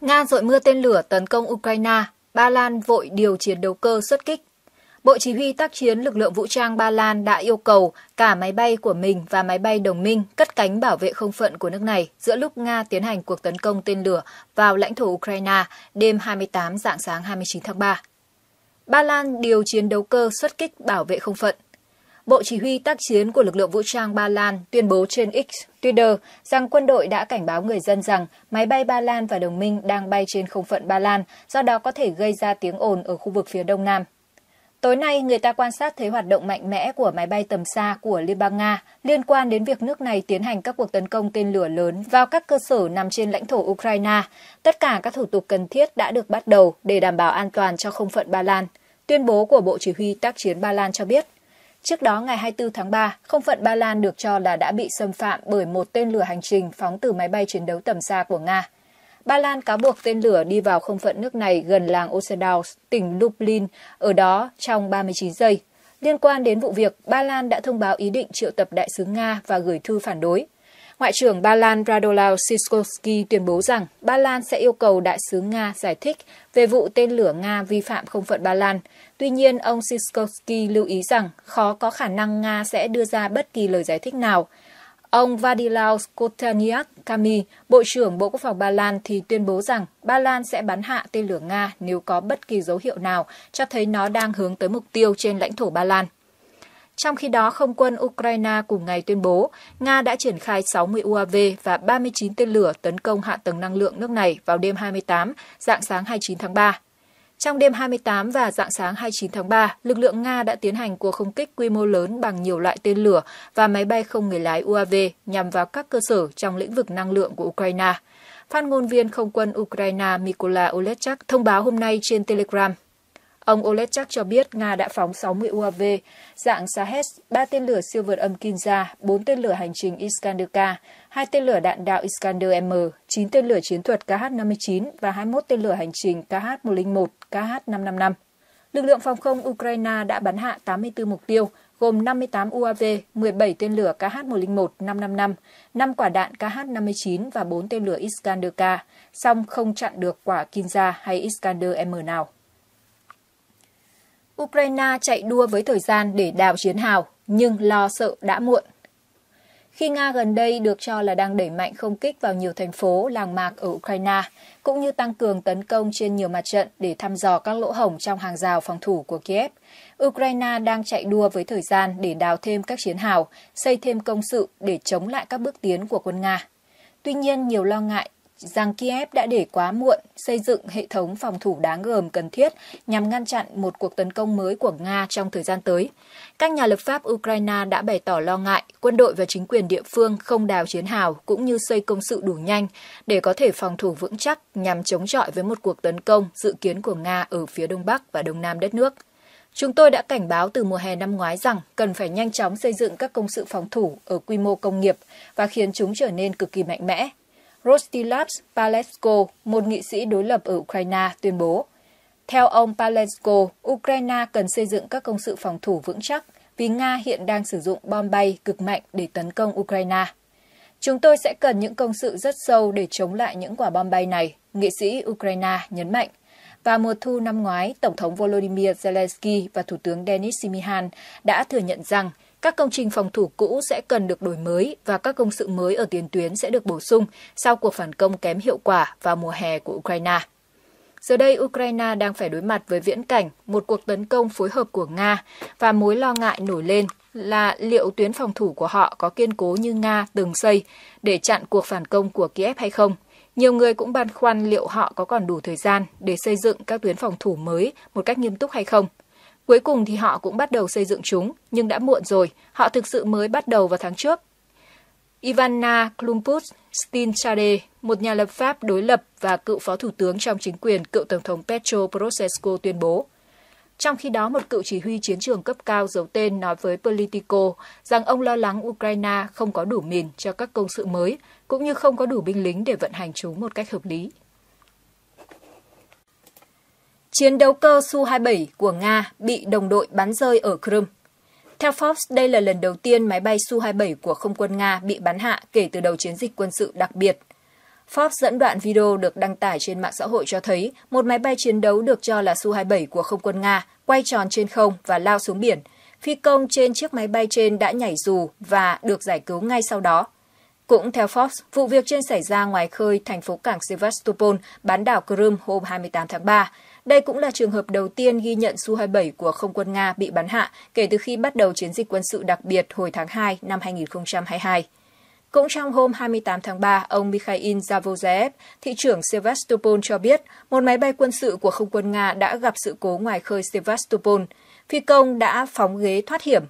Nga dội mưa tên lửa tấn công Ukraine, Ba Lan vội điều chiến đấu cơ xuất kích. Bộ Chỉ huy tác chiến lực lượng vũ trang Ba Lan đã yêu cầu cả máy bay của mình và máy bay đồng minh cất cánh bảo vệ không phận của nước này giữa lúc Nga tiến hành cuộc tấn công tên lửa vào lãnh thổ Ukraine đêm 28 dạng sáng 29 tháng 3. Ba Lan điều chiến đấu cơ xuất kích bảo vệ không phận. Bộ Chỉ huy tác chiến của lực lượng vũ trang Ba Lan tuyên bố trên X, Twitter rằng quân đội đã cảnh báo người dân rằng máy bay Ba Lan và đồng minh đang bay trên không phận Ba Lan, do đó có thể gây ra tiếng ồn ở khu vực phía đông nam. Tối nay, người ta quan sát thấy hoạt động mạnh mẽ của máy bay tầm xa của Liên bang Nga liên quan đến việc nước này tiến hành các cuộc tấn công tên lửa lớn vào các cơ sở nằm trên lãnh thổ Ukraine. Tất cả các thủ tục cần thiết đã được bắt đầu để đảm bảo an toàn cho không phận Ba Lan. Tuyên bố của Bộ Chỉ huy tác chiến Ba Lan cho biết – Trước đó ngày 24 tháng 3, không phận Ba Lan được cho là đã bị xâm phạm bởi một tên lửa hành trình phóng từ máy bay chiến đấu tầm xa của Nga. Ba Lan cáo buộc tên lửa đi vào không phận nước này gần làng Osedaus, tỉnh Lublin, ở đó trong 39 giây. Liên quan đến vụ việc, Ba Lan đã thông báo ý định triệu tập đại sứ Nga và gửi thư phản đối. Ngoại trưởng Ba Lan Radolao Sikorski tuyên bố rằng Ba Lan sẽ yêu cầu đại sứ Nga giải thích về vụ tên lửa Nga vi phạm không phận Ba Lan. Tuy nhiên, ông Sikorski lưu ý rằng khó có khả năng Nga sẽ đưa ra bất kỳ lời giải thích nào. Ông Vadilau Kotaniak Kami, Bộ trưởng Bộ Quốc phòng Ba Lan thì tuyên bố rằng Ba Lan sẽ bắn hạ tên lửa Nga nếu có bất kỳ dấu hiệu nào cho thấy nó đang hướng tới mục tiêu trên lãnh thổ Ba Lan. Trong khi đó, không quân Ukraine cùng ngày tuyên bố Nga đã triển khai 60 UAV và 39 tên lửa tấn công hạ tầng năng lượng nước này vào đêm 28, dạng sáng 29 tháng 3. Trong đêm 28 và dạng sáng 29 tháng 3, lực lượng Nga đã tiến hành cuộc không kích quy mô lớn bằng nhiều loại tên lửa và máy bay không người lái UAV nhằm vào các cơ sở trong lĩnh vực năng lượng của Ukraine. Phát ngôn viên không quân Ukraine mykola Olechak thông báo hôm nay trên Telegram Ông Olechak cho biết Nga đã phóng 60 UAV dạng Sahet, 3 tên lửa siêu vượt âm Kinza, 4 tên lửa hành trình Iskander-K, 2 tên lửa đạn đạo Iskander-M, 9 tên lửa chiến thuật KH-59 và 21 tên lửa hành trình KH-101, KH-555. Lực lượng phòng không Ukraine đã bắn hạ 84 mục tiêu, gồm 58 UAV, 17 tên lửa KH-101 555, 5 quả đạn KH-59 và 4 tên lửa Iskander-K, song không chặn được quả Kinza hay Iskander-M nào. Ukraine chạy đua với thời gian để đào chiến hào, nhưng lo sợ đã muộn. Khi Nga gần đây được cho là đang đẩy mạnh không kích vào nhiều thành phố, làng mạc ở Ukraine, cũng như tăng cường tấn công trên nhiều mặt trận để thăm dò các lỗ hổng trong hàng rào phòng thủ của Kiev, Ukraine đang chạy đua với thời gian để đào thêm các chiến hào, xây thêm công sự để chống lại các bước tiến của quân Nga. Tuy nhiên, nhiều lo ngại rằng Kiev đã để quá muộn xây dựng hệ thống phòng thủ đáng gờm cần thiết nhằm ngăn chặn một cuộc tấn công mới của Nga trong thời gian tới. Các nhà lập pháp Ukraine đã bày tỏ lo ngại quân đội và chính quyền địa phương không đào chiến hào cũng như xây công sự đủ nhanh để có thể phòng thủ vững chắc nhằm chống chọi với một cuộc tấn công dự kiến của Nga ở phía đông bắc và đông nam đất nước. Chúng tôi đã cảnh báo từ mùa hè năm ngoái rằng cần phải nhanh chóng xây dựng các công sự phòng thủ ở quy mô công nghiệp và khiến chúng trở nên cực kỳ mạnh mẽ Rostislav Palenko, một nghị sĩ đối lập ở Ukraine, tuyên bố. Theo ông Palenko, Ukraine cần xây dựng các công sự phòng thủ vững chắc vì Nga hiện đang sử dụng bom bay cực mạnh để tấn công Ukraine. Chúng tôi sẽ cần những công sự rất sâu để chống lại những quả bom bay này, nghị sĩ Ukraine nhấn mạnh. Và mùa thu năm ngoái, Tổng thống Volodymyr Zelensky và Thủ tướng Denis Simihan đã thừa nhận rằng các công trình phòng thủ cũ sẽ cần được đổi mới và các công sự mới ở tiền tuyến sẽ được bổ sung sau cuộc phản công kém hiệu quả vào mùa hè của Ukraine. Giờ đây, Ukraine đang phải đối mặt với viễn cảnh một cuộc tấn công phối hợp của Nga và mối lo ngại nổi lên là liệu tuyến phòng thủ của họ có kiên cố như Nga từng xây để chặn cuộc phản công của Kiev hay không. Nhiều người cũng băn khoăn liệu họ có còn đủ thời gian để xây dựng các tuyến phòng thủ mới một cách nghiêm túc hay không. Cuối cùng thì họ cũng bắt đầu xây dựng chúng, nhưng đã muộn rồi, họ thực sự mới bắt đầu vào tháng trước. Ivana Klumput Stinchade, một nhà lập pháp đối lập và cựu phó thủ tướng trong chính quyền cựu tổng thống Petro Poroshenko tuyên bố. Trong khi đó, một cựu chỉ huy chiến trường cấp cao giấu tên nói với Politico rằng ông lo lắng Ukraine không có đủ mìn cho các công sự mới, cũng như không có đủ binh lính để vận hành chúng một cách hợp lý chiến đấu cơ Su-27 của Nga bị đồng đội bắn rơi ở Crimea. Theo Forbes, đây là lần đầu tiên máy bay Su-27 của không quân Nga bị bắn hạ kể từ đầu chiến dịch quân sự đặc biệt. Forbes dẫn đoạn video được đăng tải trên mạng xã hội cho thấy một máy bay chiến đấu được cho là Su-27 của không quân Nga quay tròn trên không và lao xuống biển. Phi công trên chiếc máy bay trên đã nhảy dù và được giải cứu ngay sau đó. Cũng theo Forbes, vụ việc trên xảy ra ngoài khơi thành phố cảng Sevastopol, bán đảo Crimea hôm 28 tháng 3. Đây cũng là trường hợp đầu tiên ghi nhận Su-27 của không quân Nga bị bắn hạ kể từ khi bắt đầu chiến dịch quân sự đặc biệt hồi tháng 2 năm 2022. Cũng trong hôm 28 tháng 3, ông Mikhail Zavozev, thị trưởng Sevastopol cho biết một máy bay quân sự của không quân Nga đã gặp sự cố ngoài khơi Sevastopol. Phi công đã phóng ghế thoát hiểm.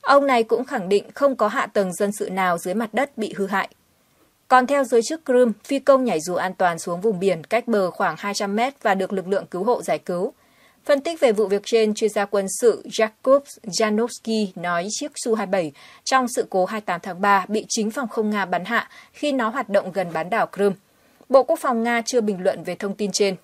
Ông này cũng khẳng định không có hạ tầng dân sự nào dưới mặt đất bị hư hại. Còn theo giới chức Crimea, phi công nhảy dù an toàn xuống vùng biển cách bờ khoảng 200 mét và được lực lượng cứu hộ giải cứu. Phân tích về vụ việc trên, chuyên gia quân sự Jakub Janowski nói chiếc Su-27 trong sự cố 28 tháng 3 bị chính phòng không Nga bắn hạ khi nó hoạt động gần bán đảo Crimea. Bộ Quốc phòng Nga chưa bình luận về thông tin trên.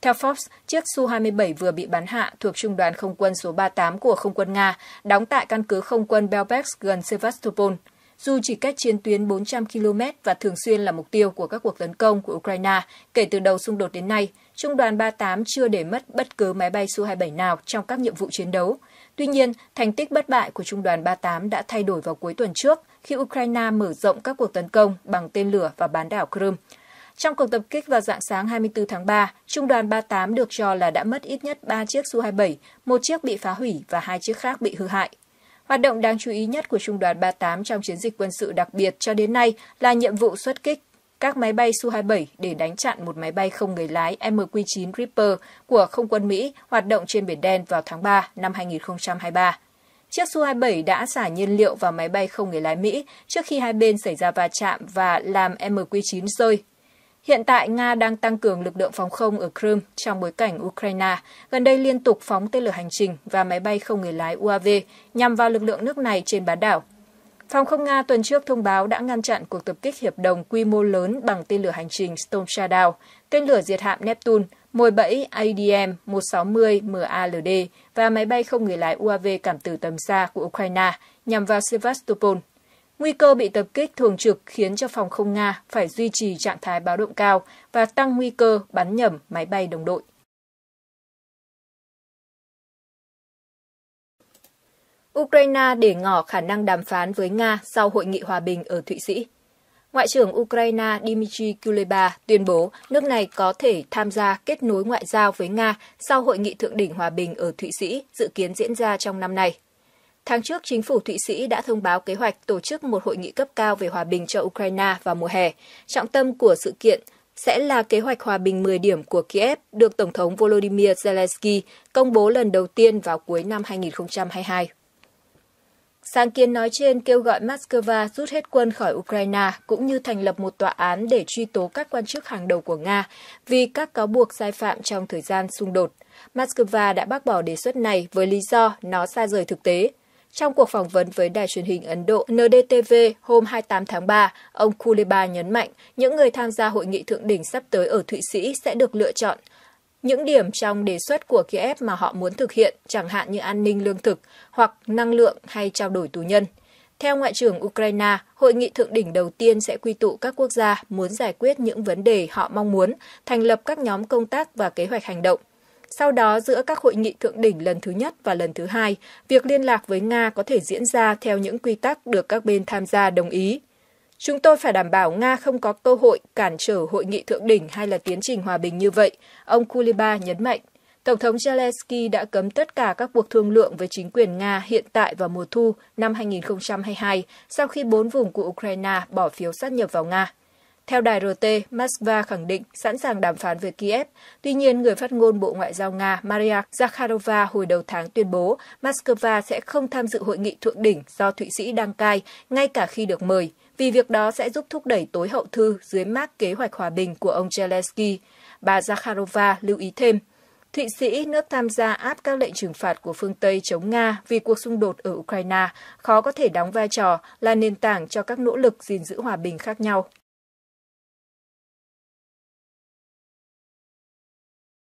Theo Forbes, chiếc Su-27 vừa bị bắn hạ thuộc Trung đoàn Không quân số 38 của Không quân Nga, đóng tại căn cứ Không quân Belbex gần Sevastopol dù chỉ cách chiến tuyến 400 km và thường xuyên là mục tiêu của các cuộc tấn công của Ukraine kể từ đầu xung đột đến nay, Trung đoàn 38 chưa để mất bất cứ máy bay Su-27 nào trong các nhiệm vụ chiến đấu. Tuy nhiên, thành tích bất bại của Trung đoàn 38 đã thay đổi vào cuối tuần trước khi Ukraine mở rộng các cuộc tấn công bằng tên lửa vào bán đảo Crimea. Trong cuộc tập kích vào dạng sáng 24 tháng 3, Trung đoàn 38 được cho là đã mất ít nhất 3 chiếc Su-27, một chiếc bị phá hủy và hai chiếc khác bị hư hại. Hoạt động đáng chú ý nhất của Trung đoàn 38 trong chiến dịch quân sự đặc biệt cho đến nay là nhiệm vụ xuất kích các máy bay Su-27 để đánh chặn một máy bay không người lái MQ-9 Reaper của không quân Mỹ hoạt động trên Biển Đen vào tháng 3 năm 2023. Chiếc Su-27 đã xả nhiên liệu vào máy bay không người lái Mỹ trước khi hai bên xảy ra va chạm và làm MQ-9 rơi Hiện tại, Nga đang tăng cường lực lượng phòng không ở Crimea trong bối cảnh Ukraine gần đây liên tục phóng tên lửa hành trình và máy bay không người lái UAV nhằm vào lực lượng nước này trên bán đảo. Phòng không Nga tuần trước thông báo đã ngăn chặn cuộc tập kích hiệp đồng quy mô lớn bằng tên lửa hành trình Storm Shadow, tên lửa diệt hạm Neptune, mồi bẫy ADM-160MALD và máy bay không người lái UAV cảm tử tầm xa của Ukraine nhằm vào Sevastopol Nguy cơ bị tập kích thường trực khiến cho phòng không Nga phải duy trì trạng thái báo động cao và tăng nguy cơ bắn nhầm máy bay đồng đội. Ukraine để ngỏ khả năng đàm phán với Nga sau hội nghị hòa bình ở Thụy Sĩ. Ngoại trưởng Ukraine Dmitry Kuleba tuyên bố nước này có thể tham gia kết nối ngoại giao với Nga sau hội nghị thượng đỉnh hòa bình ở Thụy Sĩ dự kiến diễn ra trong năm nay. Tháng trước, chính phủ Thụy Sĩ đã thông báo kế hoạch tổ chức một hội nghị cấp cao về hòa bình cho Ukraine vào mùa hè. Trọng tâm của sự kiện sẽ là kế hoạch hòa bình 10 điểm của Kiev được Tổng thống Volodymyr Zelensky công bố lần đầu tiên vào cuối năm 2022. Sáng kiến nói trên kêu gọi Moscow rút hết quân khỏi Ukraine cũng như thành lập một tòa án để truy tố các quan chức hàng đầu của Nga vì các cáo buộc sai phạm trong thời gian xung đột. Moscow đã bác bỏ đề xuất này với lý do nó xa rời thực tế. Trong cuộc phỏng vấn với đài truyền hình Ấn Độ NDTV hôm 28 tháng 3, ông Kuleba nhấn mạnh những người tham gia hội nghị thượng đỉnh sắp tới ở Thụy Sĩ sẽ được lựa chọn những điểm trong đề xuất của Kiev mà họ muốn thực hiện, chẳng hạn như an ninh lương thực hoặc năng lượng hay trao đổi tù nhân. Theo Ngoại trưởng Ukraine, hội nghị thượng đỉnh đầu tiên sẽ quy tụ các quốc gia muốn giải quyết những vấn đề họ mong muốn, thành lập các nhóm công tác và kế hoạch hành động. Sau đó, giữa các hội nghị thượng đỉnh lần thứ nhất và lần thứ hai, việc liên lạc với Nga có thể diễn ra theo những quy tắc được các bên tham gia đồng ý. Chúng tôi phải đảm bảo Nga không có cơ hội cản trở hội nghị thượng đỉnh hay là tiến trình hòa bình như vậy, ông Kuliba nhấn mạnh. Tổng thống Zelensky đã cấm tất cả các cuộc thương lượng với chính quyền Nga hiện tại vào mùa thu năm 2022 sau khi bốn vùng của Ukraine bỏ phiếu sát nhập vào Nga. Theo đài RT, Moscow khẳng định sẵn sàng đàm phán với Kiev. Tuy nhiên, người phát ngôn Bộ Ngoại giao Nga Maria Zakharova hồi đầu tháng tuyên bố Moscow sẽ không tham dự hội nghị thượng đỉnh do Thụy Sĩ đăng cai, ngay cả khi được mời, vì việc đó sẽ giúp thúc đẩy tối hậu thư dưới mác kế hoạch hòa bình của ông Zelensky. Bà Zakharova lưu ý thêm, Thụy Sĩ, nước tham gia áp các lệnh trừng phạt của phương Tây chống Nga vì cuộc xung đột ở Ukraine, khó có thể đóng vai trò là nền tảng cho các nỗ lực gìn giữ hòa bình khác nhau.